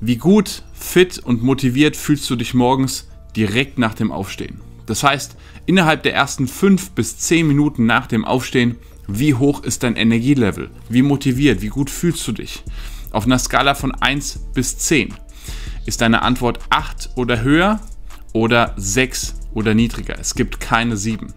Wie gut, fit und motiviert fühlst du dich morgens direkt nach dem Aufstehen? Das heißt, innerhalb der ersten 5 bis 10 Minuten nach dem Aufstehen, wie hoch ist dein Energielevel? Wie motiviert, wie gut fühlst du dich? Auf einer Skala von 1 bis 10. Ist deine Antwort 8 oder höher oder 6 oder niedriger? Es gibt keine 7.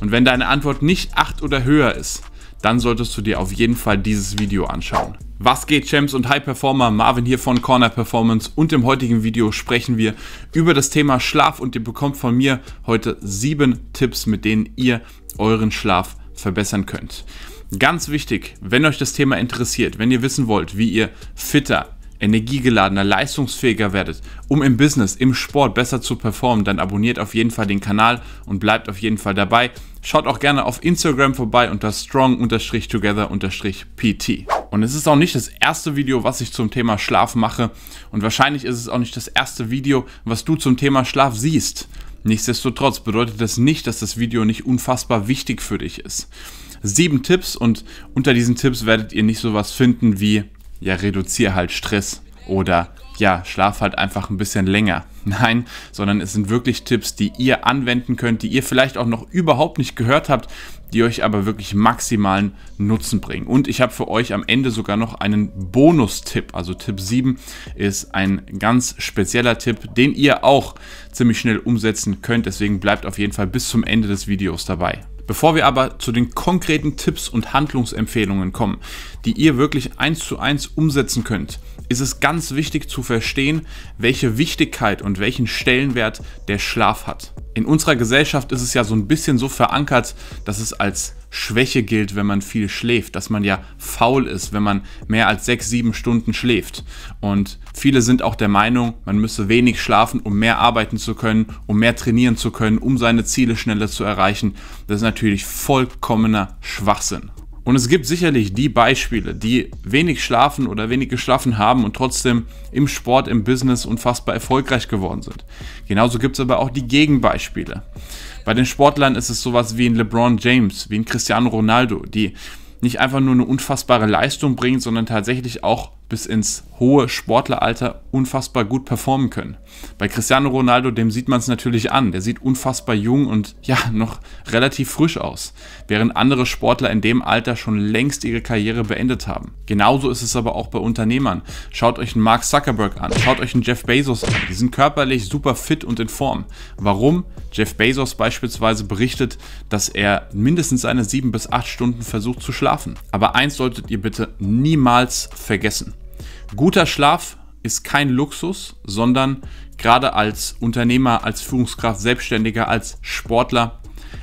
Und wenn deine Antwort nicht 8 oder höher ist, dann solltest du dir auf jeden Fall dieses Video anschauen. Was geht, Champs und High Performer? Marvin hier von Corner Performance und im heutigen Video sprechen wir über das Thema Schlaf und ihr bekommt von mir heute sieben Tipps, mit denen ihr euren Schlaf verbessern könnt. Ganz wichtig, wenn euch das Thema interessiert, wenn ihr wissen wollt, wie ihr fitter, energiegeladener, leistungsfähiger werdet, um im Business, im Sport besser zu performen, dann abonniert auf jeden Fall den Kanal und bleibt auf jeden Fall dabei. Schaut auch gerne auf Instagram vorbei unter strong-together-pt. Und es ist auch nicht das erste Video, was ich zum Thema Schlaf mache und wahrscheinlich ist es auch nicht das erste Video, was du zum Thema Schlaf siehst. Nichtsdestotrotz bedeutet das nicht, dass das Video nicht unfassbar wichtig für dich ist. Sieben Tipps und unter diesen Tipps werdet ihr nicht sowas finden wie ja, reduziere halt Stress oder ja, schlaf halt einfach ein bisschen länger. Nein, sondern es sind wirklich Tipps, die ihr anwenden könnt, die ihr vielleicht auch noch überhaupt nicht gehört habt, die euch aber wirklich maximalen Nutzen bringen. Und ich habe für euch am Ende sogar noch einen Bonus-Tipp. Also Tipp 7 ist ein ganz spezieller Tipp, den ihr auch ziemlich schnell umsetzen könnt. Deswegen bleibt auf jeden Fall bis zum Ende des Videos dabei. Bevor wir aber zu den konkreten Tipps und Handlungsempfehlungen kommen, die ihr wirklich eins zu eins umsetzen könnt, ist es ganz wichtig zu verstehen, welche Wichtigkeit und welchen Stellenwert der Schlaf hat. In unserer Gesellschaft ist es ja so ein bisschen so verankert, dass es als Schwäche gilt, wenn man viel schläft, dass man ja faul ist, wenn man mehr als sechs, sieben Stunden schläft. Und viele sind auch der Meinung, man müsse wenig schlafen, um mehr arbeiten zu können, um mehr trainieren zu können, um seine Ziele schneller zu erreichen. Das ist natürlich vollkommener Schwachsinn. Und es gibt sicherlich die Beispiele, die wenig schlafen oder wenig geschlafen haben und trotzdem im Sport, im Business unfassbar erfolgreich geworden sind. Genauso gibt es aber auch die Gegenbeispiele. Bei den Sportlern ist es sowas wie ein LeBron James, wie ein Cristiano Ronaldo, die nicht einfach nur eine unfassbare Leistung bringen, sondern tatsächlich auch bis ins hohe Sportleralter unfassbar gut performen können. Bei Cristiano Ronaldo, dem sieht man es natürlich an. Der sieht unfassbar jung und ja, noch relativ frisch aus, während andere Sportler in dem Alter schon längst ihre Karriere beendet haben. Genauso ist es aber auch bei Unternehmern. Schaut euch einen Mark Zuckerberg an, schaut euch einen Jeff Bezos an. Die sind körperlich super fit und in Form. Warum? Jeff Bezos beispielsweise berichtet, dass er mindestens seine sieben bis acht Stunden versucht zu schlafen. Aber eins solltet ihr bitte niemals vergessen. Guter Schlaf ist kein Luxus, sondern gerade als Unternehmer, als Führungskraft, Selbstständiger, als Sportler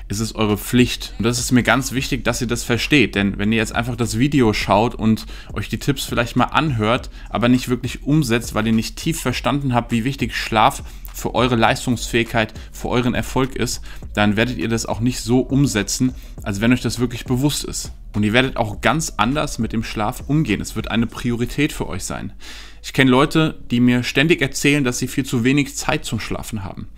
ist es eure Pflicht. Und das ist mir ganz wichtig, dass ihr das versteht. Denn wenn ihr jetzt einfach das Video schaut und euch die Tipps vielleicht mal anhört, aber nicht wirklich umsetzt, weil ihr nicht tief verstanden habt, wie wichtig Schlaf für eure Leistungsfähigkeit, für euren Erfolg ist, dann werdet ihr das auch nicht so umsetzen, als wenn euch das wirklich bewusst ist. Und ihr werdet auch ganz anders mit dem Schlaf umgehen. Es wird eine Priorität für euch sein. Ich kenne Leute, die mir ständig erzählen, dass sie viel zu wenig Zeit zum Schlafen haben.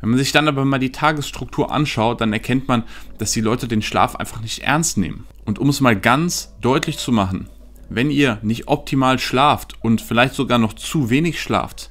Wenn man sich dann aber mal die Tagesstruktur anschaut, dann erkennt man, dass die Leute den Schlaf einfach nicht ernst nehmen. Und um es mal ganz deutlich zu machen, wenn ihr nicht optimal schlaft und vielleicht sogar noch zu wenig schlaft,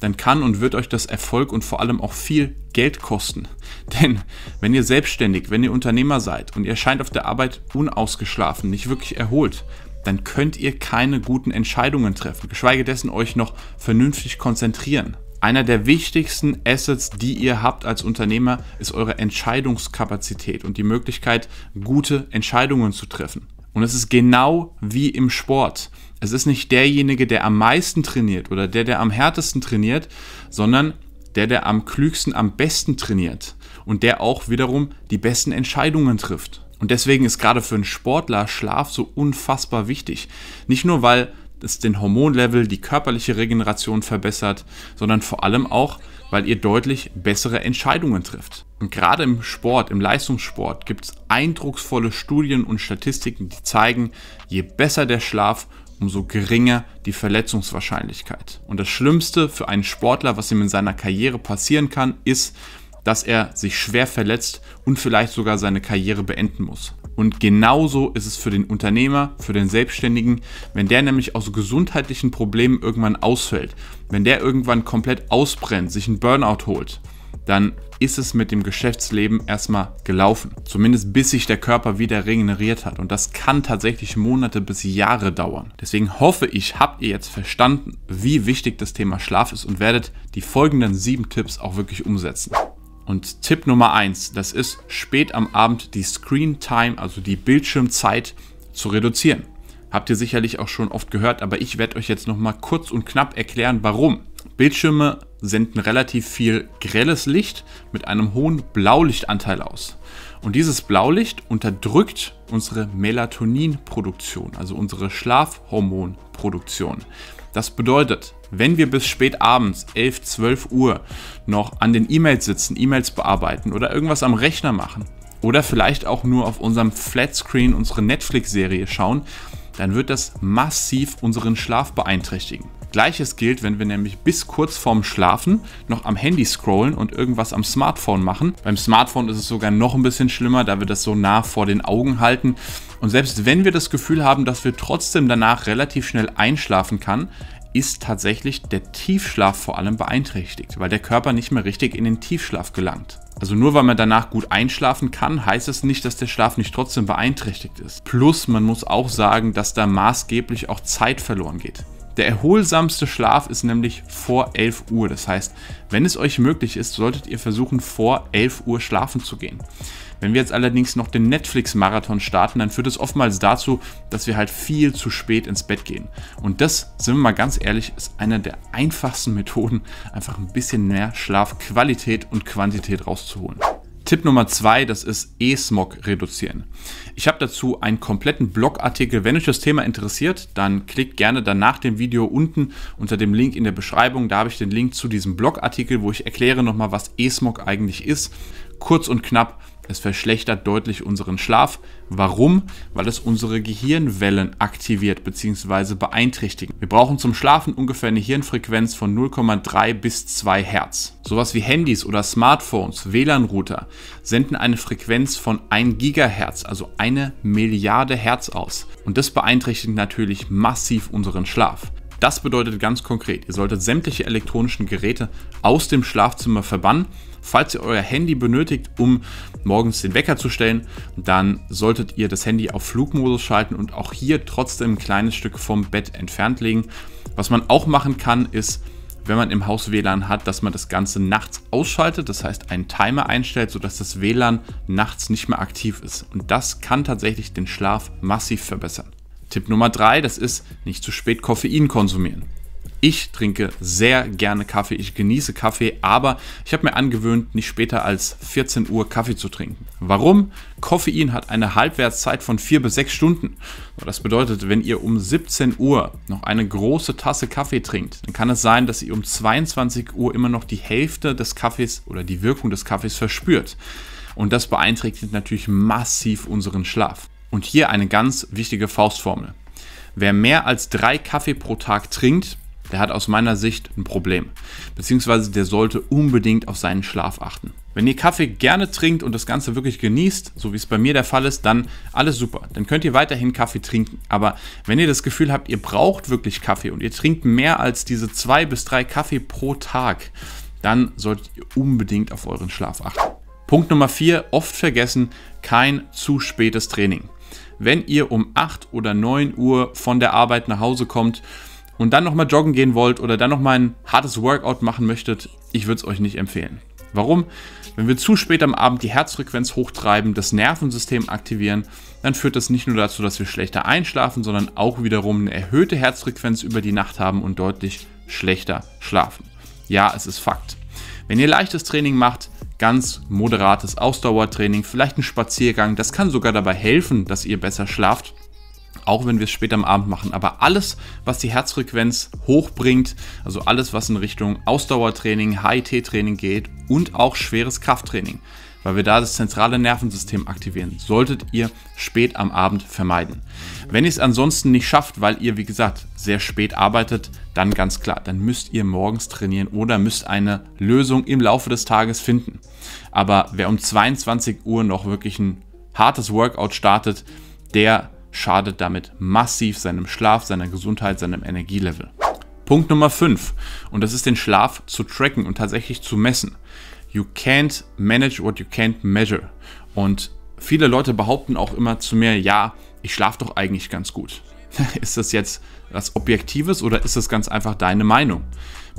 dann kann und wird euch das Erfolg und vor allem auch viel Geld kosten. Denn wenn ihr selbstständig, wenn ihr Unternehmer seid und ihr scheint auf der Arbeit unausgeschlafen, nicht wirklich erholt, dann könnt ihr keine guten Entscheidungen treffen, geschweige dessen euch noch vernünftig konzentrieren. Einer der wichtigsten Assets, die ihr habt als Unternehmer, ist eure Entscheidungskapazität und die Möglichkeit, gute Entscheidungen zu treffen. Und es ist genau wie im Sport. Es ist nicht derjenige, der am meisten trainiert oder der, der am härtesten trainiert, sondern der, der am klügsten, am besten trainiert und der auch wiederum die besten Entscheidungen trifft. Und deswegen ist gerade für einen Sportler Schlaf so unfassbar wichtig. Nicht nur, weil es den Hormonlevel, die körperliche Regeneration verbessert, sondern vor allem auch, weil ihr deutlich bessere Entscheidungen trifft. Und gerade im Sport, im Leistungssport, gibt es eindrucksvolle Studien und Statistiken, die zeigen, je besser der Schlaf, umso geringer die Verletzungswahrscheinlichkeit. Und das Schlimmste für einen Sportler, was ihm in seiner Karriere passieren kann, ist, dass er sich schwer verletzt und vielleicht sogar seine Karriere beenden muss. Und genauso ist es für den Unternehmer, für den Selbstständigen, wenn der nämlich aus gesundheitlichen Problemen irgendwann ausfällt, wenn der irgendwann komplett ausbrennt, sich einen Burnout holt, dann ist es mit dem Geschäftsleben erstmal gelaufen. Zumindest bis sich der Körper wieder regeneriert hat. Und das kann tatsächlich Monate bis Jahre dauern. Deswegen hoffe ich, habt ihr jetzt verstanden, wie wichtig das Thema Schlaf ist und werdet die folgenden sieben Tipps auch wirklich umsetzen. Und Tipp Nummer eins, das ist spät am Abend die Screen Time, also die Bildschirmzeit zu reduzieren. Habt ihr sicherlich auch schon oft gehört, aber ich werde euch jetzt nochmal kurz und knapp erklären, warum. Bildschirme senden relativ viel grelles Licht mit einem hohen Blaulichtanteil aus. Und dieses Blaulicht unterdrückt unsere Melatoninproduktion, also unsere Schlafhormonproduktion. Das bedeutet, wenn wir bis spät abends, 11, 12 Uhr, noch an den E-Mails sitzen, E-Mails bearbeiten oder irgendwas am Rechner machen oder vielleicht auch nur auf unserem Flatscreen unsere Netflix-Serie schauen, dann wird das massiv unseren Schlaf beeinträchtigen. Gleiches gilt, wenn wir nämlich bis kurz vorm Schlafen noch am Handy scrollen und irgendwas am Smartphone machen. Beim Smartphone ist es sogar noch ein bisschen schlimmer, da wir das so nah vor den Augen halten. Und selbst wenn wir das Gefühl haben, dass wir trotzdem danach relativ schnell einschlafen kann, ist tatsächlich der Tiefschlaf vor allem beeinträchtigt, weil der Körper nicht mehr richtig in den Tiefschlaf gelangt. Also nur weil man danach gut einschlafen kann, heißt es nicht, dass der Schlaf nicht trotzdem beeinträchtigt ist. Plus, man muss auch sagen, dass da maßgeblich auch Zeit verloren geht. Der erholsamste Schlaf ist nämlich vor 11 Uhr. Das heißt, wenn es euch möglich ist, solltet ihr versuchen, vor 11 Uhr schlafen zu gehen. Wenn wir jetzt allerdings noch den Netflix-Marathon starten, dann führt es oftmals dazu, dass wir halt viel zu spät ins Bett gehen. Und das, sind wir mal ganz ehrlich, ist eine der einfachsten Methoden, einfach ein bisschen mehr Schlafqualität und Quantität rauszuholen. Tipp Nummer zwei, das ist E-Smog reduzieren. Ich habe dazu einen kompletten Blogartikel. Wenn euch das Thema interessiert, dann klickt gerne danach dem Video unten unter dem Link in der Beschreibung. Da habe ich den Link zu diesem Blogartikel, wo ich erkläre nochmal, was E-Smog eigentlich ist. Kurz und knapp, es verschlechtert deutlich unseren Schlaf. Warum? Weil es unsere Gehirnwellen aktiviert bzw. beeinträchtigt. Wir brauchen zum Schlafen ungefähr eine Hirnfrequenz von 0,3 bis 2 Hertz. Sowas wie Handys oder Smartphones, WLAN-Router senden eine Frequenz von 1 Gigahertz, also eine Milliarde Hertz aus. Und das beeinträchtigt natürlich massiv unseren Schlaf. Das bedeutet ganz konkret, ihr solltet sämtliche elektronischen Geräte aus dem Schlafzimmer verbannen. Falls ihr euer Handy benötigt, um morgens den Wecker zu stellen, dann solltet ihr das Handy auf Flugmodus schalten und auch hier trotzdem ein kleines Stück vom Bett entfernt legen. Was man auch machen kann, ist, wenn man im Haus WLAN hat, dass man das Ganze nachts ausschaltet, das heißt einen Timer einstellt, sodass das WLAN nachts nicht mehr aktiv ist. Und das kann tatsächlich den Schlaf massiv verbessern. Tipp Nummer drei: das ist nicht zu spät Koffein konsumieren. Ich trinke sehr gerne Kaffee, ich genieße Kaffee, aber ich habe mir angewöhnt, nicht später als 14 Uhr Kaffee zu trinken. Warum? Koffein hat eine Halbwertszeit von 4 bis 6 Stunden. Das bedeutet, wenn ihr um 17 Uhr noch eine große Tasse Kaffee trinkt, dann kann es sein, dass ihr um 22 Uhr immer noch die Hälfte des Kaffees oder die Wirkung des Kaffees verspürt. Und das beeinträchtigt natürlich massiv unseren Schlaf. Und hier eine ganz wichtige Faustformel. Wer mehr als drei Kaffee pro Tag trinkt, der hat aus meiner Sicht ein Problem. Beziehungsweise der sollte unbedingt auf seinen Schlaf achten. Wenn ihr Kaffee gerne trinkt und das Ganze wirklich genießt, so wie es bei mir der Fall ist, dann alles super. Dann könnt ihr weiterhin Kaffee trinken. Aber wenn ihr das Gefühl habt, ihr braucht wirklich Kaffee und ihr trinkt mehr als diese zwei bis drei Kaffee pro Tag, dann solltet ihr unbedingt auf euren Schlaf achten. Punkt Nummer vier: oft vergessen, kein zu spätes Training. Wenn ihr um 8 oder 9 Uhr von der Arbeit nach Hause kommt und dann nochmal joggen gehen wollt oder dann nochmal ein hartes Workout machen möchtet, ich würde es euch nicht empfehlen. Warum? Wenn wir zu spät am Abend die Herzfrequenz hochtreiben, das Nervensystem aktivieren, dann führt das nicht nur dazu, dass wir schlechter einschlafen, sondern auch wiederum eine erhöhte Herzfrequenz über die Nacht haben und deutlich schlechter schlafen. Ja, es ist Fakt. Wenn ihr leichtes Training macht, ganz moderates Ausdauertraining, vielleicht ein Spaziergang, das kann sogar dabei helfen, dass ihr besser schlaft auch wenn wir es später am Abend machen. Aber alles, was die Herzfrequenz hochbringt, also alles, was in Richtung Ausdauertraining, HIT-Training geht und auch schweres Krafttraining, weil wir da das zentrale Nervensystem aktivieren, solltet ihr spät am Abend vermeiden. Wenn ihr es ansonsten nicht schafft, weil ihr, wie gesagt, sehr spät arbeitet, dann ganz klar, dann müsst ihr morgens trainieren oder müsst eine Lösung im Laufe des Tages finden. Aber wer um 22 Uhr noch wirklich ein hartes Workout startet, der schadet damit massiv seinem Schlaf, seiner Gesundheit, seinem Energielevel. Punkt Nummer 5, und das ist den Schlaf zu tracken und tatsächlich zu messen. You can't manage what you can't measure. Und viele Leute behaupten auch immer zu mir, ja, ich schlafe doch eigentlich ganz gut. ist das jetzt was Objektives oder ist das ganz einfach deine Meinung?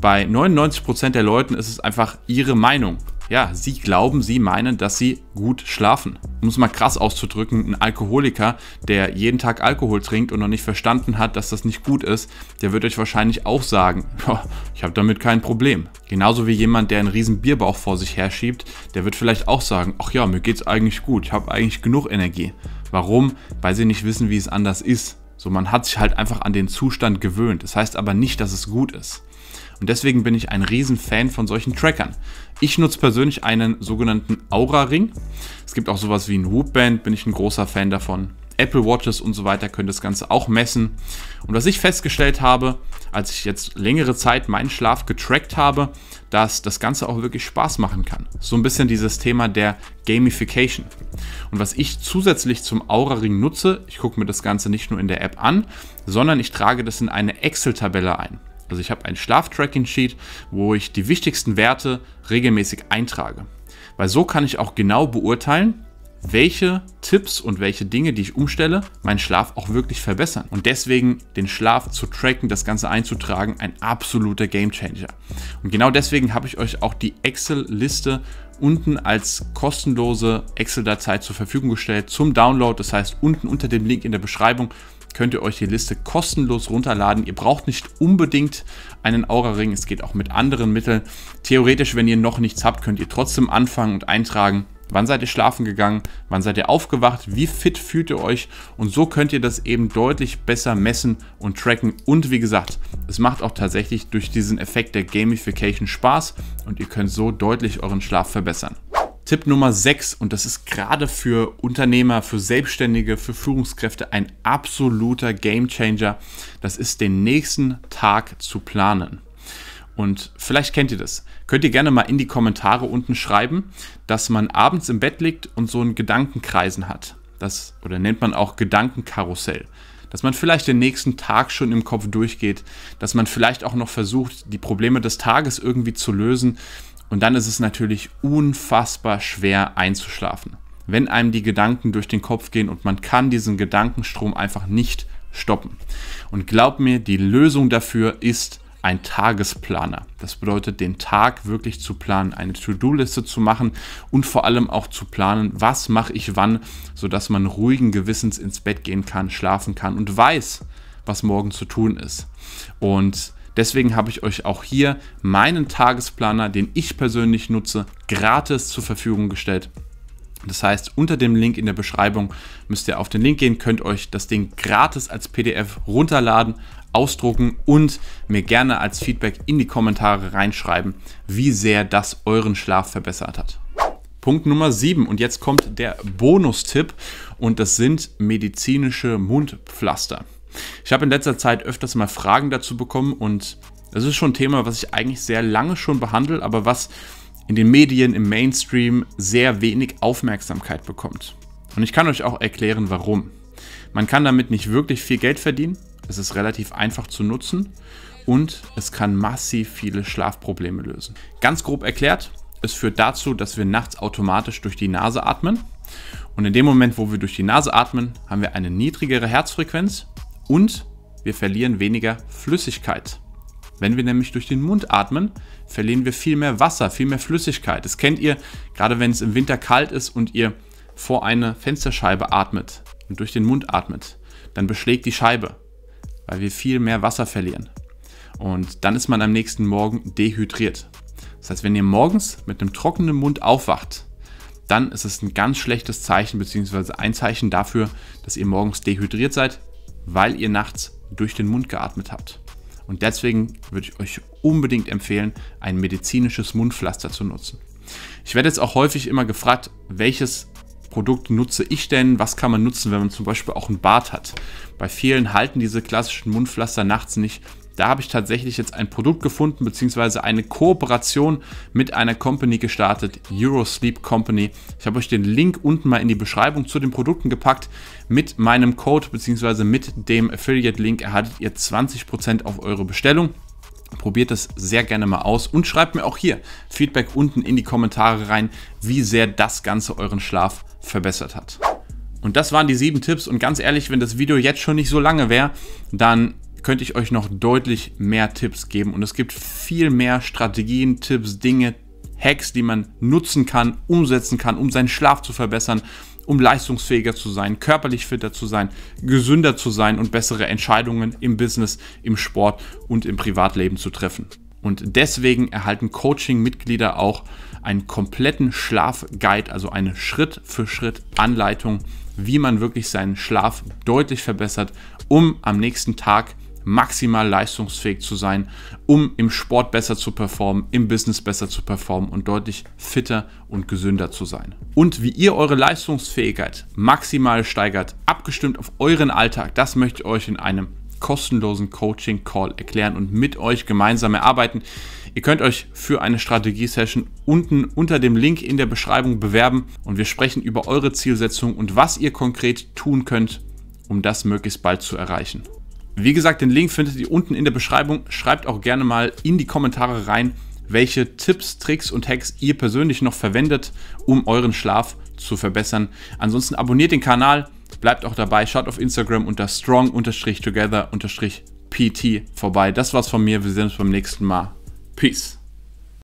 Bei 99% der Leuten ist es einfach ihre Meinung ja, sie glauben, sie meinen, dass sie gut schlafen. Um es mal krass auszudrücken, ein Alkoholiker, der jeden Tag Alkohol trinkt und noch nicht verstanden hat, dass das nicht gut ist, der wird euch wahrscheinlich auch sagen, ich habe damit kein Problem. Genauso wie jemand, der einen riesen Bierbauch vor sich herschiebt, der wird vielleicht auch sagen, ach ja, mir geht es eigentlich gut, ich habe eigentlich genug Energie. Warum? Weil sie nicht wissen, wie es anders ist. So, man hat sich halt einfach an den Zustand gewöhnt. Das heißt aber nicht, dass es gut ist. Und deswegen bin ich ein Riesenfan von solchen Trackern. Ich nutze persönlich einen sogenannten Aura-Ring. Es gibt auch sowas wie ein Hoopband, bin ich ein großer Fan davon. Apple Watches und so weiter können das Ganze auch messen. Und was ich festgestellt habe, als ich jetzt längere Zeit meinen Schlaf getrackt habe, dass das Ganze auch wirklich Spaß machen kann. So ein bisschen dieses Thema der Gamification. Und was ich zusätzlich zum Aura-Ring nutze, ich gucke mir das Ganze nicht nur in der App an, sondern ich trage das in eine Excel-Tabelle ein. Also ich habe ein Schlaftracking-Sheet, wo ich die wichtigsten Werte regelmäßig eintrage. Weil so kann ich auch genau beurteilen, welche Tipps und welche Dinge, die ich umstelle, meinen Schlaf auch wirklich verbessern. Und deswegen den Schlaf zu tracken, das Ganze einzutragen, ein absoluter Gamechanger. Und genau deswegen habe ich euch auch die Excel-Liste unten als kostenlose Excel-Datei zur Verfügung gestellt zum Download. Das heißt, unten unter dem Link in der Beschreibung könnt ihr euch die Liste kostenlos runterladen. Ihr braucht nicht unbedingt einen Aura-Ring, es geht auch mit anderen Mitteln. Theoretisch, wenn ihr noch nichts habt, könnt ihr trotzdem anfangen und eintragen. Wann seid ihr schlafen gegangen? Wann seid ihr aufgewacht? Wie fit fühlt ihr euch? Und so könnt ihr das eben deutlich besser messen und tracken. Und wie gesagt, es macht auch tatsächlich durch diesen Effekt der Gamification Spaß und ihr könnt so deutlich euren Schlaf verbessern. Tipp Nummer 6, und das ist gerade für Unternehmer, für Selbstständige, für Führungskräfte ein absoluter Gamechanger, das ist den nächsten Tag zu planen. Und vielleicht kennt ihr das. Könnt ihr gerne mal in die Kommentare unten schreiben, dass man abends im Bett liegt und so einen Gedankenkreisen hat. Das oder nennt man auch Gedankenkarussell dass man vielleicht den nächsten Tag schon im Kopf durchgeht, dass man vielleicht auch noch versucht, die Probleme des Tages irgendwie zu lösen, und dann ist es natürlich unfassbar schwer einzuschlafen, wenn einem die Gedanken durch den Kopf gehen und man kann diesen Gedankenstrom einfach nicht stoppen. Und glaub mir, die Lösung dafür ist ein Tagesplaner. Das bedeutet, den Tag wirklich zu planen, eine To-Do-Liste zu machen und vor allem auch zu planen, was mache ich wann, sodass man ruhigen Gewissens ins Bett gehen kann, schlafen kann und weiß, was morgen zu tun ist. Und Deswegen habe ich euch auch hier meinen Tagesplaner, den ich persönlich nutze, gratis zur Verfügung gestellt. Das heißt, unter dem Link in der Beschreibung müsst ihr auf den Link gehen, könnt euch das Ding gratis als PDF runterladen, ausdrucken und mir gerne als Feedback in die Kommentare reinschreiben, wie sehr das euren Schlaf verbessert hat. Punkt Nummer 7 und jetzt kommt der Bonustipp und das sind medizinische Mundpflaster. Ich habe in letzter Zeit öfters mal Fragen dazu bekommen und das ist schon ein Thema, was ich eigentlich sehr lange schon behandle, aber was in den Medien, im Mainstream sehr wenig Aufmerksamkeit bekommt. Und ich kann euch auch erklären, warum. Man kann damit nicht wirklich viel Geld verdienen, es ist relativ einfach zu nutzen und es kann massiv viele Schlafprobleme lösen. Ganz grob erklärt, es führt dazu, dass wir nachts automatisch durch die Nase atmen. Und in dem Moment, wo wir durch die Nase atmen, haben wir eine niedrigere Herzfrequenz und wir verlieren weniger Flüssigkeit. Wenn wir nämlich durch den Mund atmen, verlieren wir viel mehr Wasser, viel mehr Flüssigkeit. Das kennt ihr, gerade wenn es im Winter kalt ist und ihr vor eine Fensterscheibe atmet und durch den Mund atmet, dann beschlägt die Scheibe, weil wir viel mehr Wasser verlieren. Und dann ist man am nächsten Morgen dehydriert. Das heißt, wenn ihr morgens mit einem trockenen Mund aufwacht, dann ist es ein ganz schlechtes Zeichen beziehungsweise ein Zeichen dafür, dass ihr morgens dehydriert seid, weil ihr nachts durch den Mund geatmet habt. Und deswegen würde ich euch unbedingt empfehlen, ein medizinisches Mundpflaster zu nutzen. Ich werde jetzt auch häufig immer gefragt, welches Produkt nutze ich denn? Was kann man nutzen, wenn man zum Beispiel auch einen Bart hat? Bei vielen halten diese klassischen Mundpflaster nachts nicht da habe ich tatsächlich jetzt ein Produkt gefunden, beziehungsweise eine Kooperation mit einer Company gestartet, Eurosleep Company. Ich habe euch den Link unten mal in die Beschreibung zu den Produkten gepackt. Mit meinem Code, beziehungsweise mit dem Affiliate-Link erhaltet ihr 20% auf eure Bestellung. Probiert das sehr gerne mal aus und schreibt mir auch hier Feedback unten in die Kommentare rein, wie sehr das Ganze euren Schlaf verbessert hat. Und das waren die sieben Tipps. Und ganz ehrlich, wenn das Video jetzt schon nicht so lange wäre, dann könnte ich euch noch deutlich mehr Tipps geben und es gibt viel mehr Strategien, Tipps, Dinge, Hacks, die man nutzen kann, umsetzen kann, um seinen Schlaf zu verbessern, um leistungsfähiger zu sein, körperlich fitter zu sein, gesünder zu sein und bessere Entscheidungen im Business, im Sport und im Privatleben zu treffen. Und deswegen erhalten Coaching-Mitglieder auch einen kompletten Schlafguide, also eine Schritt-für-Schritt-Anleitung, wie man wirklich seinen Schlaf deutlich verbessert, um am nächsten Tag maximal leistungsfähig zu sein, um im Sport besser zu performen, im Business besser zu performen und deutlich fitter und gesünder zu sein. Und wie ihr eure Leistungsfähigkeit maximal steigert, abgestimmt auf euren Alltag, das möchte ich euch in einem kostenlosen Coaching-Call erklären und mit euch gemeinsam erarbeiten. Ihr könnt euch für eine Strategie-Session unten unter dem Link in der Beschreibung bewerben und wir sprechen über eure Zielsetzung und was ihr konkret tun könnt, um das möglichst bald zu erreichen. Wie gesagt, den Link findet ihr unten in der Beschreibung. Schreibt auch gerne mal in die Kommentare rein, welche Tipps, Tricks und Hacks ihr persönlich noch verwendet, um euren Schlaf zu verbessern. Ansonsten abonniert den Kanal, bleibt auch dabei, schaut auf Instagram unter strong-together-pt vorbei. Das war's von mir, wir sehen uns beim nächsten Mal. Peace.